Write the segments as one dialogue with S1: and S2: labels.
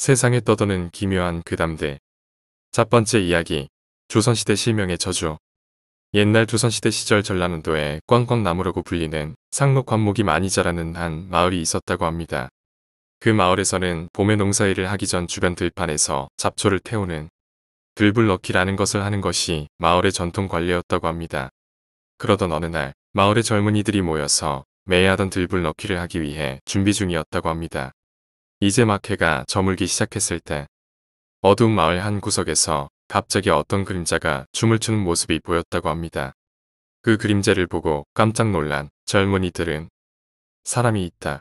S1: 세상에 떠도는 기묘한 괴담들. 그 첫 번째 이야기. 조선시대 실명의 저주. 옛날 조선시대 시절 전라남도에 꽝꽝나무라고 불리는 상록 관목이 많이 자라는 한 마을이 있었다고 합니다. 그 마을에서는 봄에 농사일을 하기 전 주변 들판에서 잡초를 태우는 들불 넣기라는 것을 하는 것이 마을의 전통 관례였다고 합니다. 그러던 어느 날 마을의 젊은이들이 모여서 매해하던 들불 넣기를 하기 위해 준비 중이었다고 합니다. 이제 막 해가 저물기 시작했을 때 어두운 마을 한 구석에서 갑자기 어떤 그림자가 춤을 추는 모습이 보였다고 합니다. 그 그림자를 보고 깜짝 놀란 젊은이들은 사람이 있다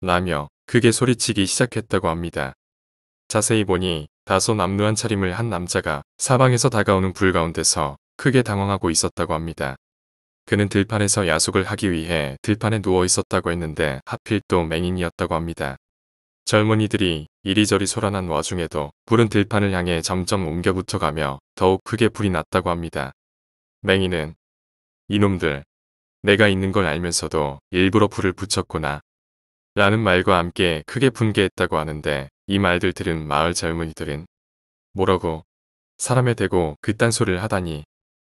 S1: 라며 크게 소리치기 시작했다고 합니다. 자세히 보니 다소 남루한 차림을 한 남자가 사방에서 다가오는 불 가운데서 크게 당황하고 있었다고 합니다. 그는 들판에서 야속을 하기 위해 들판에 누워 있었다고 했는데 하필 또 맹인이었다고 합니다. 젊은이들이 이리저리 소란한 와중에도 불은 들판을 향해 점점 옮겨 붙어가며 더욱 크게 불이 났다고 합니다. 맹이는 이놈들 내가 있는 걸 알면서도 일부러 불을 붙였구나 라는 말과 함께 크게 분개했다고 하는데 이 말들 들은 마을 젊은이들은 뭐라고 사람에 대고 그딴 소리를 하다니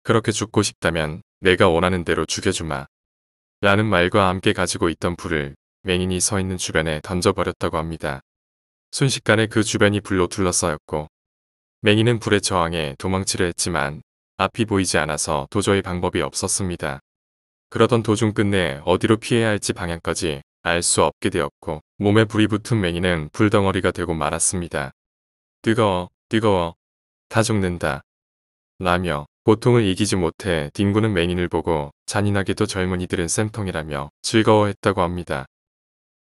S1: 그렇게 죽고 싶다면 내가 원하는 대로 죽여주마 라는 말과 함께 가지고 있던 불을 맹인이 서 있는 주변에 던져버렸다고 합니다. 순식간에 그 주변이 불로 둘러싸였고 맹인은 불에 저항해 도망치려 했지만 앞이 보이지 않아서 도저히 방법이 없었습니다. 그러던 도중 끝내 어디로 피해야 할지 방향까지 알 수 없게 되었고 몸에 불이 붙은 맹인은 불덩어리가 되고 말았습니다. 뜨거워 뜨거워 다 죽는다 라며 고통을 이기지 못해 딩구는 맹인을 보고 잔인하게도 젊은이들은 쌤통이라며 즐거워했다고 합니다.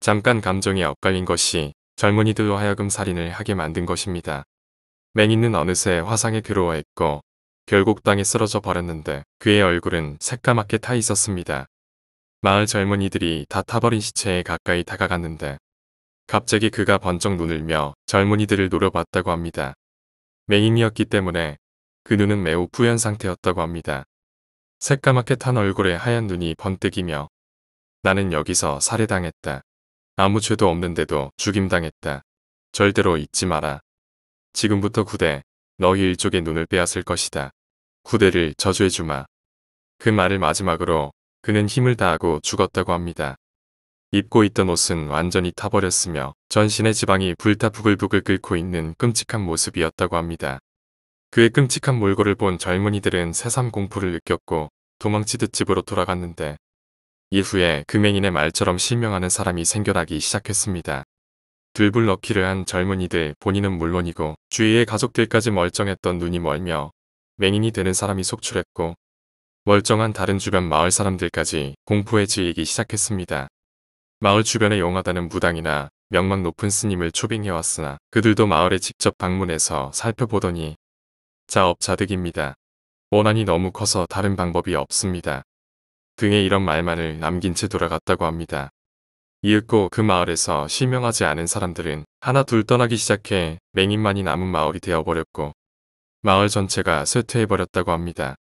S1: 잠깐 감정이 엇갈린 것이 젊은이들로 하여금 살인을 하게 만든 것입니다. 맹인은 어느새 화상에 들어와 있고 결국 땅에 쓰러져 버렸는데 그의 얼굴은 새까맣게 타 있었습니다. 마을 젊은이들이 다 타버린 시체에 가까이 다가갔는데 갑자기 그가 번쩍 눈을 며 젊은이들을 노려봤다고 합니다. 맹인이었기 때문에 그 눈은 매우 뿌연 상태였다고 합니다. 새까맣게 탄 얼굴에 하얀 눈이 번뜩이며 나는 여기서 살해당했다. 아무 죄도 없는데도 죽임당했다. 절대로 잊지 마라. 지금부터 구대 너희 일족의 눈을 빼앗을 것이다. 구대를 저주해주마. 그 말을 마지막으로 그는 힘을 다하고 죽었다고 합니다. 입고 있던 옷은 완전히 타버렸으며 전신의 지방이 불타 부글부글 끓고 있는 끔찍한 모습이었다고 합니다. 그의 끔찍한 몰골을 본 젊은이들은 새삼 공포를 느꼈고 도망치듯 집으로 돌아갔는데 이후에 금행인의 말처럼 실명하는 사람이 생겨나기 시작했습니다. 들불넣기를 한 젊은이들 본인은 물론이고 주위의 가족들까지 멀쩡했던 눈이 멀며 맹인이 되는 사람이 속출했고 멀쩡한 다른 주변 마을 사람들까지 공포에 질이기 시작했습니다. 마을 주변에 용하다는 무당이나 명망 높은 스님을 초빙해왔으나 그들도 마을에 직접 방문해서 살펴보더니 자업자득입니다. 원한이 너무 커서 다른 방법이 없습니다. 등의 이런 말만을 남긴 채 돌아갔다고 합니다. 이윽고 그 마을에서 실명하지 않은 사람들은 하나 둘 떠나기 시작해 맹인만이 남은 마을이 되어버렸고 마을 전체가 쇠퇴해버렸다고 합니다.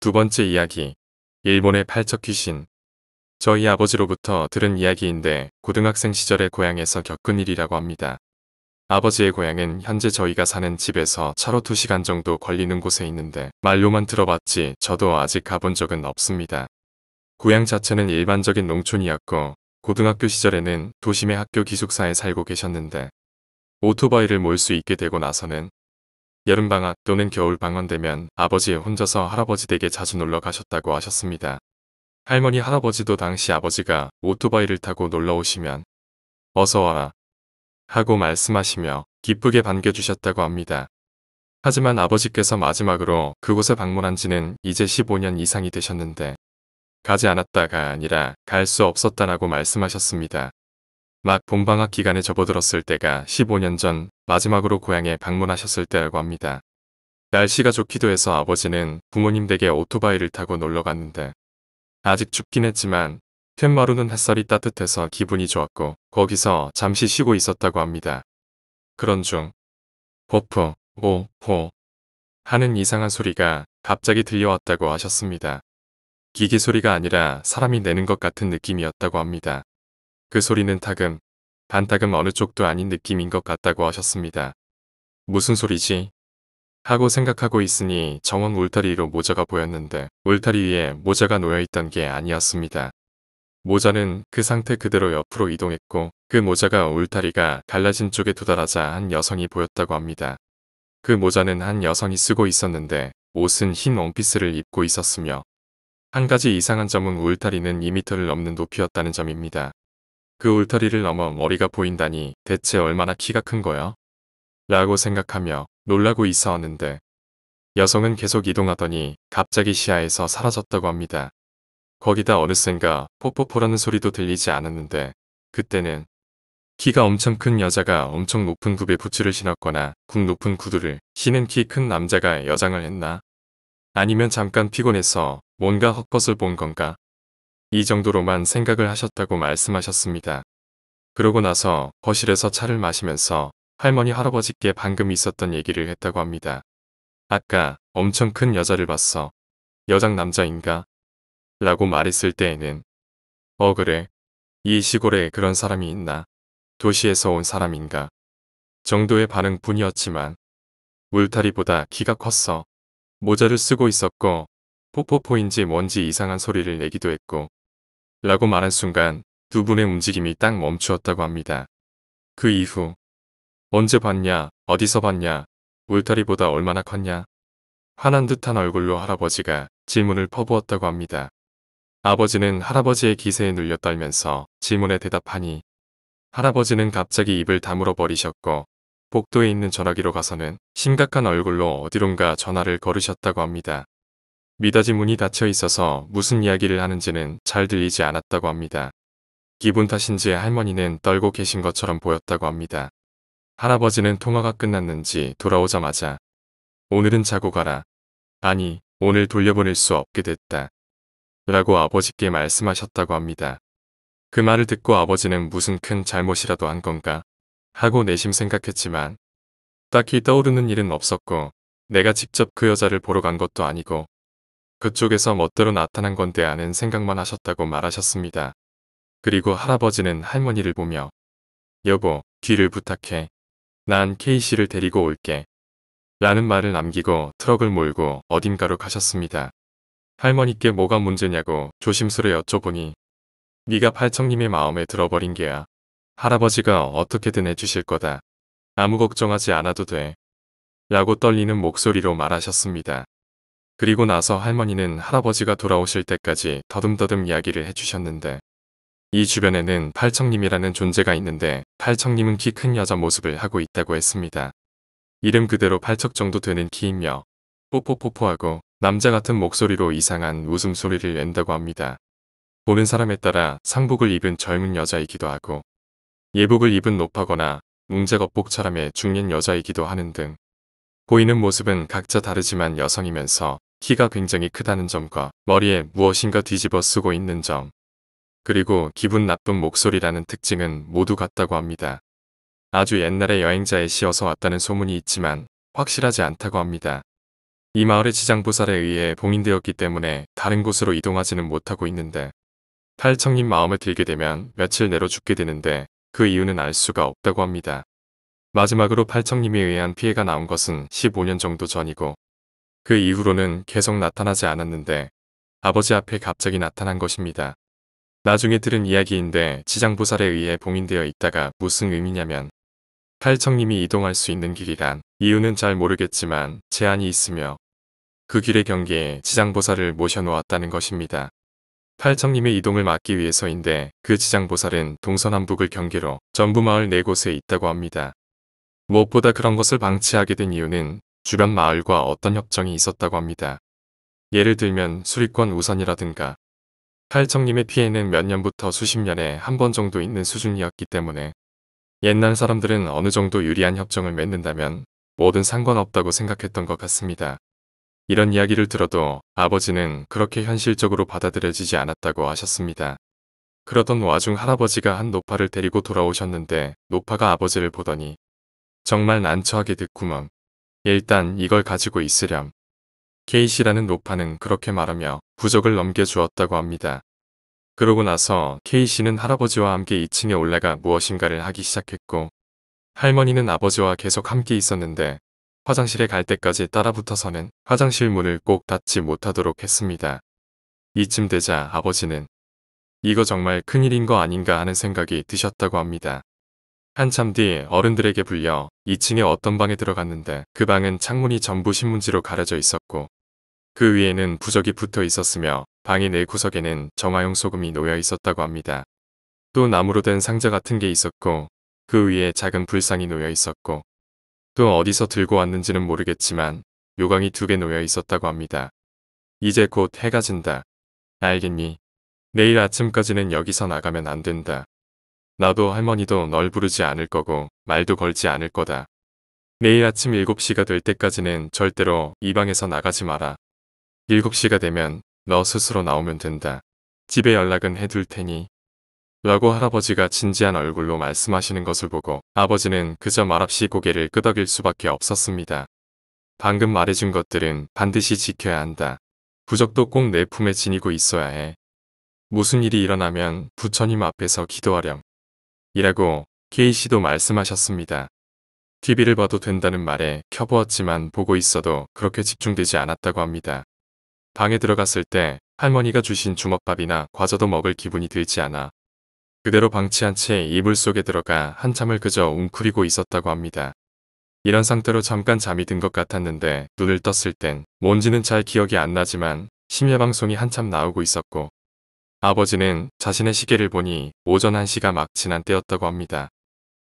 S1: 두 번째 이야기 일본의 팔척 귀신 저희 아버지로부터 들은 이야기인데 고등학생 시절의 고향에서 겪은 일이라고 합니다. 아버지의 고향은 현재 저희가 사는 집에서 차로 2시간 정도 걸리는 곳에 있는데 말로만 들어봤지 저도 아직 가본 적은 없습니다. 고향 자체는 일반적인 농촌이었고 고등학교 시절에는 도심의 학교 기숙사에 살고 계셨는데 오토바이를 몰 수 있게 되고 나서는 여름방학 또는 겨울방학 되면 아버지 혼자서 할아버지 댁에 자주 놀러 가셨다고 하셨습니다. 할머니 할아버지도 당시 아버지가 오토바이를 타고 놀러 오시면 어서 와라 하고 말씀하시며 기쁘게 반겨주셨다고 합니다. 하지만 아버지께서 마지막으로 그곳에 방문한 지는 이제 15년 이상이 되셨는데 가지 않았다가 아니라 갈 수 없었다라고 말씀하셨습니다. 막본방학 기간에 접어들었을 때가 15년 전 마지막으로 고향에 방문하셨을 때라고 합니다. 날씨가 좋기도 해서 아버지는 부모님 댁에 오토바이를 타고 놀러 갔는데 아직 춥긴 했지만 툇마루는 햇살이 따뜻해서 기분이 좋았고 거기서 잠시 쉬고 있었다고 합니다. 그런 중 버프, 오, 포 하는 이상한 소리가 갑자기 들려왔다고 하셨습니다. 기계 소리가 아니라 사람이 내는 것 같은 느낌이었다고 합니다. 그 소리는 타금, 반타금 어느 쪽도 아닌 느낌인 것 같다고 하셨습니다. 무슨 소리지? 하고 생각하고 있으니 정원 울타리로 모자가 보였는데 울타리 위에 모자가 놓여있던 게 아니었습니다. 모자는 그 상태 그대로 옆으로 이동했고 그 모자가 울타리가 갈라진 쪽에 도달하자 한 여성이 보였다고 합니다. 그 모자는 한 여성이 쓰고 있었는데 옷은 흰 원피스를 입고 있었으며 한 가지 이상한 점은 울타리는 2m를 넘는 높이였다는 점입니다. 그 울타리를 넘어 머리가 보인다니 대체 얼마나 키가 큰 거야? 라고 생각하며 놀라고 있어왔는데 여성은 계속 이동하더니 갑자기 시야에서 사라졌다고 합니다. 거기다 어느샌가 뽀뽀뽀라는 소리도 들리지 않았는데 그때는 키가 엄청 큰 여자가 엄청 높은 굽에 부츠를 신었거나 굽 높은 구두를 신은 키 큰 남자가 여장을 했나? 아니면 잠깐 피곤해서 뭔가 헛것을 본 건가? 이 정도로만 생각을 하셨다고 말씀하셨습니다. 그러고 나서 거실에서 차를 마시면서 할머니 할아버지께 방금 있었던 얘기를 했다고 합니다. 아까 엄청 큰 여자를 봤어. 여장 남자인가? 라고 말했을 때에는 어 그래. 이 시골에 그런 사람이 있나? 도시에서 온 사람인가? 정도의 반응뿐이었지만 울타리보다 키가 컸어. 모자를 쓰고 있었고 포포포인지 뭔지 이상한 소리를 내기도 했고 라고 말한 순간 두 분의 움직임이 딱 멈추었다고 합니다. 그 이후 언제 봤냐 어디서 봤냐 울타리보다 얼마나 컸냐 화난 듯한 얼굴로 할아버지가 질문을 퍼부었다고 합니다. 아버지는 할아버지의 기세에 눌려 떨면서 질문에 대답하니 할아버지는 갑자기 입을 다물어 버리셨고 복도에 있는 전화기로 가서는 심각한 얼굴로 어디론가 전화를 걸으셨다고 합니다. 미닫이 문이 닫혀 있어서 무슨 이야기를 하는지는 잘 들리지 않았다고 합니다. 기분 탓인지 할머니는 떨고 계신 것처럼 보였다고 합니다. 할아버지는 통화가 끝났는지 돌아오자마자 오늘은 자고 가라. 아니 오늘 돌려보낼 수 없게 됐다. 라고 아버지께 말씀하셨다고 합니다. 그 말을 듣고 아버지는 무슨 큰 잘못이라도 한 건가 하고 내심 생각했지만 딱히 떠오르는 일은 없었고 내가 직접 그 여자를 보러 간 것도 아니고 그쪽에서 멋대로 나타난 건데 아는 생각만 하셨다고 말하셨습니다. 그리고 할아버지는 할머니를 보며 여보, 귀를 부탁해. 난 케이씨를 데리고 올게. 라는 말을 남기고 트럭을 몰고 어딘가로 가셨습니다. 할머니께 뭐가 문제냐고 조심스레 여쭤보니 네가 팔청님의 마음에 들어버린 게야. 할아버지가 어떻게든 해주실 거다. 아무 걱정하지 않아도 돼. 라고 떨리는 목소리로 말하셨습니다. 그리고 나서 할머니는 할아버지가 돌아오실 때까지 더듬더듬 이야기를 해주셨는데 이 주변에는 팔청님이라는 존재가 있는데 팔청님은 키 큰 여자 모습을 하고 있다고 했습니다. 이름 그대로 팔척 정도 되는 키이며 뽀뽀뽀뽀하고 남자 같은 목소리로 이상한 웃음소리를 낸다고 합니다. 보는 사람에 따라 상복을 입은 젊은 여자이기도 하고 예복을 입은 높아거나 웅작업복 처럼의 중년 여자이기도 하는 등 보이는 모습은 각자 다르지만 여성이면서 키가 굉장히 크다는 점과 머리에 무엇인가 뒤집어 쓰고 있는 점, 그리고 기분 나쁜 목소리라는 특징은 모두 같다고 합니다. 아주 옛날에 여행자에 씌어서 왔다는 소문이 있지만 확실하지 않다고 합니다. 이 마을의 지장보살에 의해 봉인되었기 때문에 다른 곳으로 이동하지는 못하고 있는데 탈청님 마음에 들게 되면 며칠 내로 죽게 되는데 그 이유는 알 수가 없다고 합니다. 마지막으로 팔청님에 의한 피해가 나온 것은 15년 정도 전이고 그 이후로는 계속 나타나지 않았는데 아버지 앞에 갑자기 나타난 것입니다. 나중에 들은 이야기인데 지장보살에 의해 봉인되어 있다가 무슨 의미냐면 팔청님이 이동할 수 있는 길이란 이유는 잘 모르겠지만 제한이 있으며 그 길의 경계에 지장보살을 모셔놓았다는 것입니다. 팔청님의 이동을 막기 위해서인데 그 지장보살은 동서남북을 경계로 전부마을 네 곳에 있다고 합니다. 무엇보다 그런 것을 방치하게 된 이유는 주변 마을과 어떤 협정이 있었다고 합니다. 예를 들면 수리권 우선이라든가 팔청님의 피해는 몇 년부터 수십 년에 한 번 정도 있는 수준이었기 때문에 옛날 사람들은 어느 정도 유리한 협정을 맺는다면 뭐든 상관없다고 생각했던 것 같습니다. 이런 이야기를 들어도 아버지는 그렇게 현실적으로 받아들여지지 않았다고 하셨습니다. 그러던 와중 할아버지가 한 노파를 데리고 돌아오셨는데 노파가 아버지를 보더니 정말 난처하게 듣구먼. 일단 이걸 가지고 있으렴. 케이시라는 노파는 그렇게 말하며 부적을 넘겨주었다고 합니다. 그러고 나서 케이시는 할아버지와 함께 2층에 올라가 무엇인가를 하기 시작했고 할머니는 아버지와 계속 함께 있었는데 화장실에 갈 때까지 따라붙어서는 화장실 문을 꼭 닫지 못하도록 했습니다. 이쯤 되자 아버지는 이거 정말 큰일인 거 아닌가 하는 생각이 드셨다고 합니다. 한참 뒤 어른들에게 불려 2층에 어떤 방에 들어갔는데 그 방은 창문이 전부 신문지로 가려져 있었고 그 위에는 부적이 붙어 있었으며 방의 내 구석에는 정화용 소금이 놓여 있었다고 합니다. 또 나무로 된 상자 같은 게 있었고 그 위에 작은 불상이 놓여 있었고 또 어디서 들고 왔는지는 모르겠지만 요강이 두 개 놓여 있었다고 합니다. 이제 곧 해가 진다. 알겠니? 내일 아침까지는 여기서 나가면 안 된다. 나도 할머니도 널 부르지 않을 거고 말도 걸지 않을 거다. 내일 아침 7시가 될 때까지는 절대로 이 방에서 나가지 마라. 7시가 되면 너 스스로 나오면 된다. 집에 연락은 해 둘 테니. 라고 할아버지가 진지한 얼굴로 말씀하시는 것을 보고 아버지는 그저 말없이 고개를 끄덕일 수밖에 없었습니다. 방금 말해준 것들은 반드시 지켜야 한다. 부적도 꼭 내 품에 지니고 있어야 해. 무슨 일이 일어나면 부처님 앞에서 기도하렴. 이라고 케이씨도 말씀하셨습니다. TV를 봐도 된다는 말에 켜보았지만 보고 있어도 그렇게 집중되지 않았다고 합니다. 방에 들어갔을 때 할머니가 주신 주먹밥이나 과자도 먹을 기분이 들지 않아 그대로 방치한 채 이불 속에 들어가 한참을 그저 웅크리고 있었다고 합니다. 이런 상태로 잠깐 잠이 든 것 같았는데 눈을 떴을 땐 뭔지는 잘 기억이 안 나지만 심야 방송이 한참 나오고 있었고 아버지는 자신의 시계를 보니 오전 1시가 막 지난 때였다고 합니다.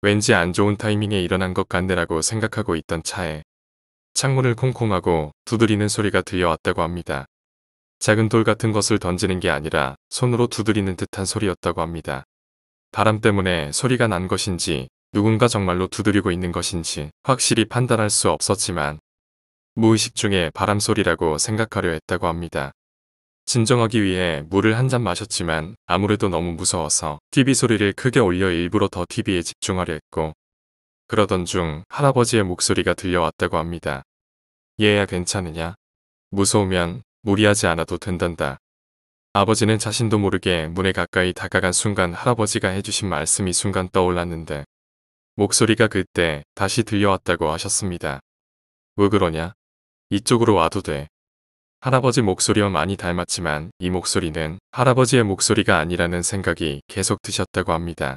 S1: 왠지 안 좋은 타이밍에 일어난 것 같네라고 생각하고 있던 차에 창문을 콩콩하고 두드리는 소리가 들려왔다고 합니다. 작은 돌 같은 것을 던지는 게 아니라 손으로 두드리는 듯한 소리였다고 합니다. 바람 때문에 소리가 난 것인지 누군가 정말로 두드리고 있는 것인지 확실히 판단할 수 없었지만 무의식 중에 바람 소리라고 생각하려 했다고 합니다. 진정하기 위해 물을 한 잔 마셨지만 아무래도 너무 무서워서 TV 소리를 크게 올려 일부러 더 TV에 집중하려 했고 그러던 중 할아버지의 목소리가 들려왔다고 합니다. 얘야 괜찮으냐? 무서우면 무리하지 않아도 된단다. 아버지는 자신도 모르게 문에 가까이 다가간 순간 할아버지가 해주신 말씀이 순간 떠올랐는데 목소리가 그때 다시 들려왔다고 하셨습니다. 왜 그러냐? 이쪽으로 와도 돼. 할아버지 목소리와 많이 닮았지만 이 목소리는 할아버지의 목소리가 아니라는 생각이 계속 드셨다고 합니다.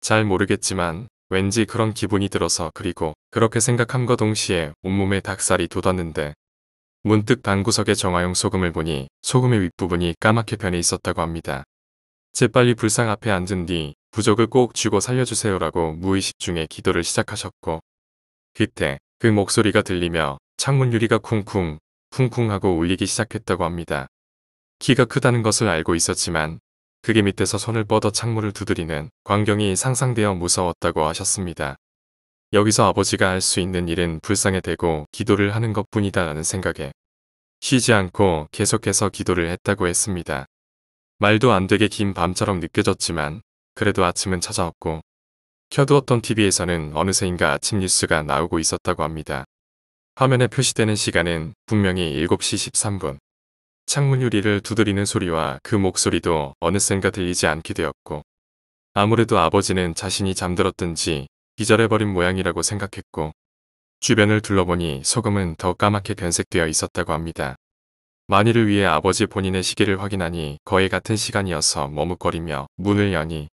S1: 잘 모르겠지만 왠지 그런 기분이 들어서 그리고 그렇게 생각함과 동시에 온몸에 닭살이 돋았는데 문득 방구석의 정화용 소금을 보니 소금의 윗부분이 까맣게 변해 있었다고 합니다. 재빨리 불상 앞에 앉은 뒤 부적을 꼭 쥐고 살려주세요라고 무의식 중에 기도를 시작하셨고 그때 그 목소리가 들리며 창문 유리가 쿵쿵 쿵쿵 하고 울리기 시작했다고 합니다. 키가 크다는 것을 알고 있었지만 그게 밑에서 손을 뻗어 창문을 두드리는 광경이 상상되어 무서웠다고 하셨습니다. 여기서 아버지가 할 수 있는 일은 불쌍해 대고 기도를 하는 것뿐이다 라는 생각에 쉬지 않고 계속해서 기도를 했다고 했습니다. 말도 안 되게 긴 밤처럼 느껴졌지만 그래도 아침은 찾아왔고 켜두었던 TV에서는 어느새인가 아침 뉴스가 나오고 있었다고 합니다. 화면에 표시되는 시간은 분명히 7시 13분. 창문 유리를 두드리는 소리와 그 목소리도 어느샌가 들리지 않게 되었고 아무래도 아버지는 자신이 잠들었든지 기절해버린 모양이라고 생각했고 주변을 둘러보니 소금은 더 까맣게 변색되어 있었다고 합니다. 만일을 위해 아버지 본인의 시계를 확인하니 거의 같은 시간이어서 머뭇거리며 문을 여니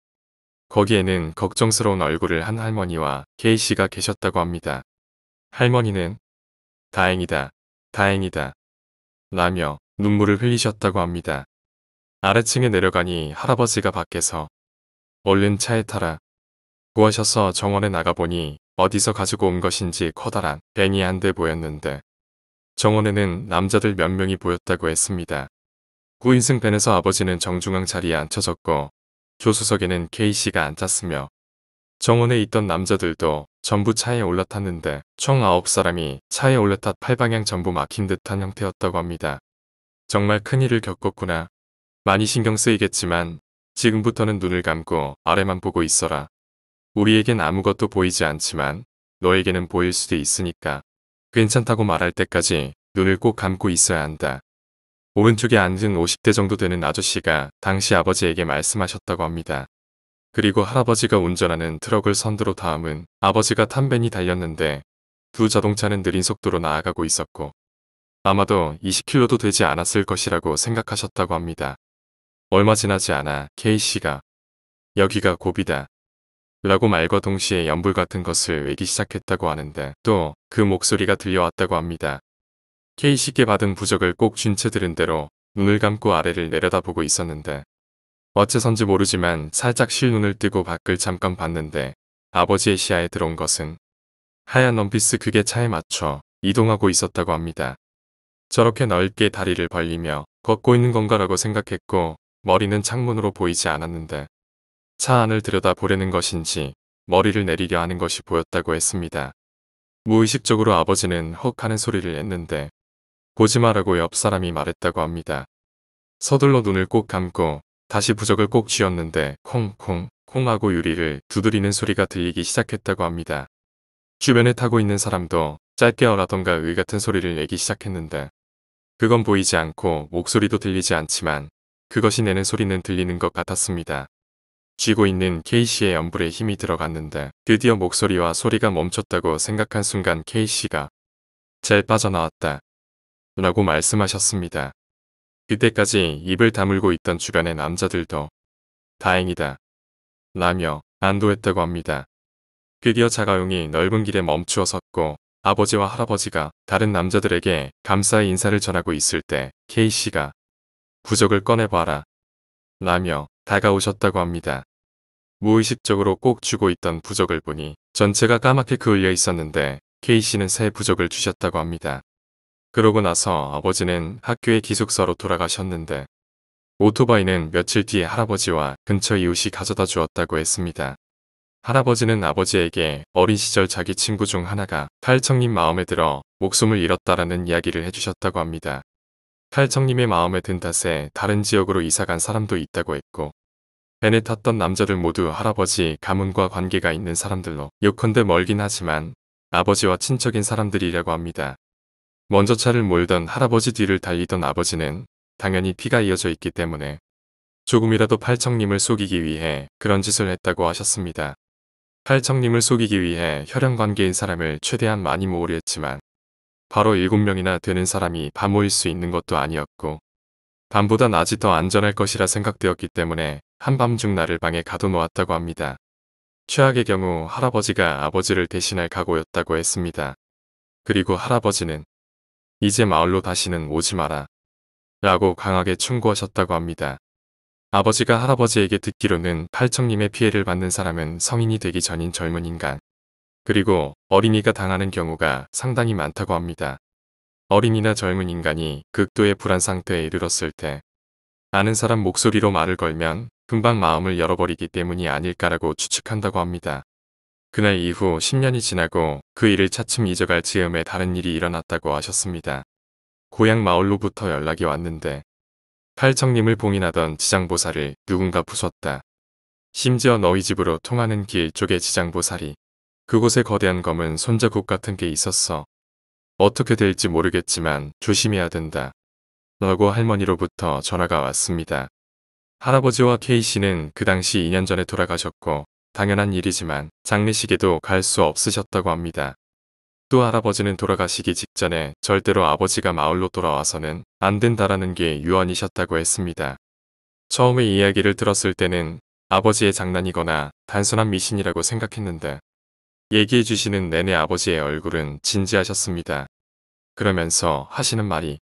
S1: 거기에는 걱정스러운 얼굴을 한 할머니와 케이씨가 계셨다고 합니다. 할머니는 다행이다, 다행이다. 라며 눈물을 흘리셨다고 합니다. 아래층에 내려가니 할아버지가 밖에서 얼른 차에 타라 구하셔서 정원에 나가보니 어디서 가지고 온 것인지 커다란 뱅이 한 대 보였는데 정원에는 남자들 몇 명이 보였다고 했습니다. 구인승 밴에서 아버지는 정중앙 자리에 앉혀졌고 조수석에는 K씨가 앉았으며 정원에 있던 남자들도 전부 차에 올라탔는데 총 9사람이 차에 올라타 8방향 전부 막힌 듯한 형태였다고 합니다. 정말 큰일을 겪었구나. 많이 신경 쓰이겠지만 지금부터는 눈을 감고 아래만 보고 있어라. 우리에겐 아무것도 보이지 않지만 너에게는 보일 수도 있으니까 괜찮다고 말할 때까지 눈을 꼭 감고 있어야 한다. 오른쪽에 앉은 50대 정도 되는 아저씨가 당시 아버지에게 말씀하셨다고 합니다. 그리고 할아버지가 운전하는 트럭을 선두로 다음은 아버지가 탄 벤이 달렸는데 두 자동차는 느린 속도로 나아가고 있었고 아마도 20킬로도 되지 않았을 것이라고 생각하셨다고 합니다. 얼마 지나지 않아 케이씨가 여기가 고비다 라고 말과 동시에 연불 같은 것을 외기 시작했다고 하는데 또 그 목소리가 들려왔다고 합니다. 케이씨께 받은 부적을 꼭 쥔 채 들은 대로 눈을 감고 아래를 내려다보고 있었는데 어째선지 모르지만 살짝 실눈을 뜨고 밖을 잠깐 봤는데 아버지의 시야에 들어온 것은 하얀 원피스 극의 차에 맞춰 이동하고 있었다고 합니다. 저렇게 넓게 다리를 벌리며 걷고 있는 건가라고 생각했고 머리는 창문으로 보이지 않았는데 차 안을 들여다보려는 것인지 머리를 내리려 하는 것이 보였다고 했습니다. 무의식적으로 아버지는 헉 하는 소리를 했는데 보지 마라고 옆 사람이 말했다고 합니다. 서둘러 눈을 꼭 감고 다시 부적을 꼭 쥐었는데 콩 콩 콩하고 유리를 두드리는 소리가 들리기 시작했다고 합니다. 주변에 타고 있는 사람도 짧게 어라던가 의 같은 소리를 내기 시작했는데 그건 보이지 않고 목소리도 들리지 않지만 그것이 내는 소리는 들리는 것 같았습니다. 쥐고 있는 케이씨의 연불에 힘이 들어갔는데 드디어 목소리와 소리가 멈췄다고 생각한 순간 케이씨가잘 빠져나왔다 라고 말씀하셨습니다. 그때까지 입을 다물고 있던 주변의 남자들도 다행이다 라며 안도했다고 합니다. 드디어 자가용이 넓은 길에 멈추어 섰고 아버지와 할아버지가 다른 남자들에게 감사의 인사를 전하고 있을 때 K씨가 부적을 꺼내봐라 라며 다가오셨다고 합니다. 무의식적으로 꼭 주고 있던 부적을 보니 전체가 까맣게 그을려 있었는데 K씨는 새 부적을 주셨다고 합니다. 그러고 나서 아버지는 학교의 기숙사로 돌아가셨는데 오토바이는 며칠 뒤에 할아버지와 근처 이웃이 가져다 주었다고 했습니다. 할아버지는 아버지에게 어린 시절 자기 친구 중 하나가 칼청님 마음에 들어 목숨을 잃었다라는 이야기를 해주셨다고 합니다. 칼청님의 마음에 든 탓에 다른 지역으로 이사간 사람도 있다고 했고 벤에 탔던 남자들 모두 할아버지 가문과 관계가 있는 사람들로 요컨대 멀긴 하지만 아버지와 친척인 사람들이라고 합니다. 먼저 차를 몰던 할아버지 뒤를 달리던 아버지는 당연히 피가 이어져 있기 때문에 조금이라도 팔청님을 속이기 위해 그런 짓을 했다고 하셨습니다. 팔청님을 속이기 위해 혈연관계인 사람을 최대한 많이 모으려 했지만 바로 7명이나 되는 사람이 다 모일 수 있는 것도 아니었고 밤보다 낮이 더 안전할 것이라 생각되었기 때문에 한밤중 나를 방에 가둬놓았다고 합니다. 최악의 경우 할아버지가 아버지를 대신할 각오였다고 했습니다. 그리고 할아버지는 이제 마을로 다시는 오지 마라. 라고 강하게 충고하셨다고 합니다. 아버지가 할아버지에게 듣기로는 팔청님의 피해를 받는 사람은 성인이 되기 전인 젊은 인간, 그리고 어린이가 당하는 경우가 상당히 많다고 합니다. 어린이나 젊은 인간이 극도의 불안 상태에 이르렀을 때 아는 사람 목소리로 말을 걸면 금방 마음을 열어버리기 때문이 아닐까라고 추측한다고 합니다. 그날 이후 10년이 지나고 그 일을 차츰 잊어갈 즈음에 다른 일이 일어났다고 하셨습니다. 고향 마을로부터 연락이 왔는데 팔청님을 봉인하던 지장보살을 누군가 부쉈다. 심지어 너희 집으로 통하는 길 쪽에 지장보살이 그곳에 거대한 검은 손자국 같은 게 있었어. 어떻게 될지 모르겠지만 조심해야 된다. 너고 할머니로부터 전화가 왔습니다. 할아버지와 케이 씨는그 당시 2년 전에 돌아가셨고 당연한 일이지만 장례식에도 갈 수 없으셨다고 합니다. 또 할아버지는 돌아가시기 직전에 절대로 아버지가 마을로 돌아와서는 안 된다라는 게 유언이셨다고 했습니다. 처음에 이야기를 들었을 때는 아버지의 장난이거나 단순한 미신이라고 생각했는데 얘기해 주시는 내내 아버지의 얼굴은 진지하셨습니다. 그러면서 하시는 말이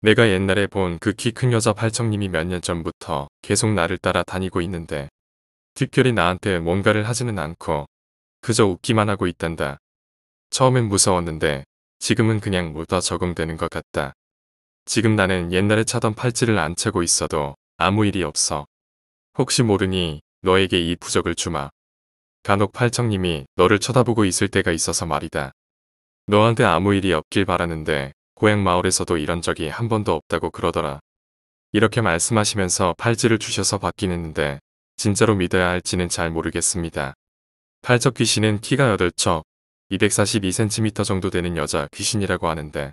S1: 내가 옛날에 본 그 키 큰 여자 팔청님이 몇 년 전부터 계속 나를 따라 다니고 있는데 특별히 나한테 뭔가를 하지는 않고 그저 웃기만 하고 있단다. 처음엔 무서웠는데 지금은 그냥 묻어 적응되는 것 같다. 지금 나는 옛날에 차던 팔찌를 안 차고 있어도 아무 일이 없어. 혹시 모르니 너에게 이 부적을 주마. 간혹 팔청님이 너를 쳐다보고 있을 때가 있어서 말이다. 너한테 아무 일이 없길 바라는데 고향 마을에서도 이런 적이 한 번도 없다고 그러더라. 이렇게 말씀하시면서 팔찌를 주셔서 받긴 했는데 진짜로 믿어야 할지는 잘 모르겠습니다. 팔척 귀신은 키가 8척, 242cm 정도 되는 여자 귀신이라고 하는데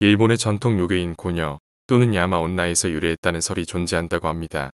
S1: 일본의 전통 요괴인 고녀 또는 야마 온나에서 유래했다는 설이 존재한다고 합니다.